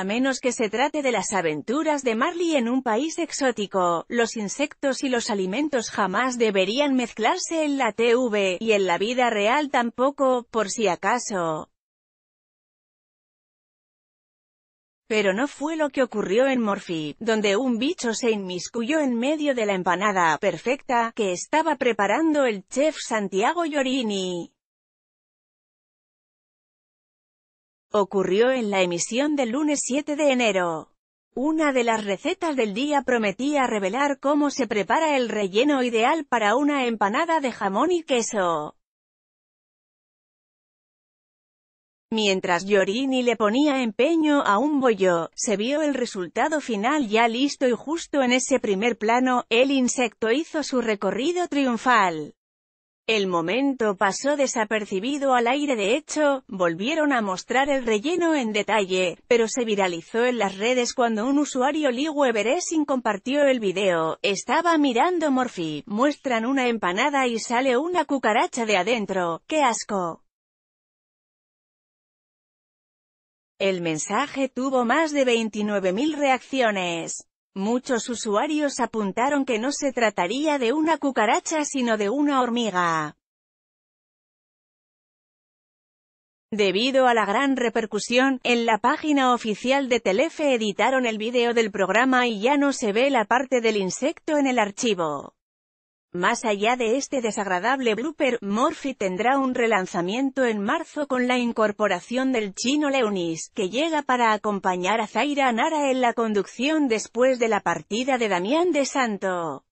a menos que se trate de las aventuras de Marley en un país exótico, los insectos y los alimentos jamás deberían mezclarse en la TV, y en la vida real tampoco, por si acaso. Pero no fue lo que ocurrió en Morphy, donde un bicho se inmiscuyó en medio de la empanada perfecta que estaba preparando el chef Santiago Llorini. Ocurrió en la emisión del lunes 7 de enero. Una de las recetas del día prometía revelar cómo se prepara el relleno ideal para una empanada de jamón y queso. Mientras Llorini le ponía empeño a un bollo, se vio el resultado final ya listo y justo en ese primer plano, el insecto hizo su recorrido triunfal. El momento pasó desapercibido al aire de hecho, volvieron a mostrar el relleno en detalle, pero se viralizó en las redes cuando un usuario Lee compartió el video, estaba mirando Morphy, muestran una empanada y sale una cucaracha de adentro, ¡qué asco! El mensaje tuvo más de 29.000 reacciones. Muchos usuarios apuntaron que no se trataría de una cucaracha sino de una hormiga. Debido a la gran repercusión, en la página oficial de Telefe editaron el video del programa y ya no se ve la parte del insecto en el archivo. Más allá de este desagradable blooper, Murphy tendrá un relanzamiento en marzo con la incorporación del chino Leonis, que llega para acompañar a Zaira Nara en la conducción después de la partida de Damián de Santo.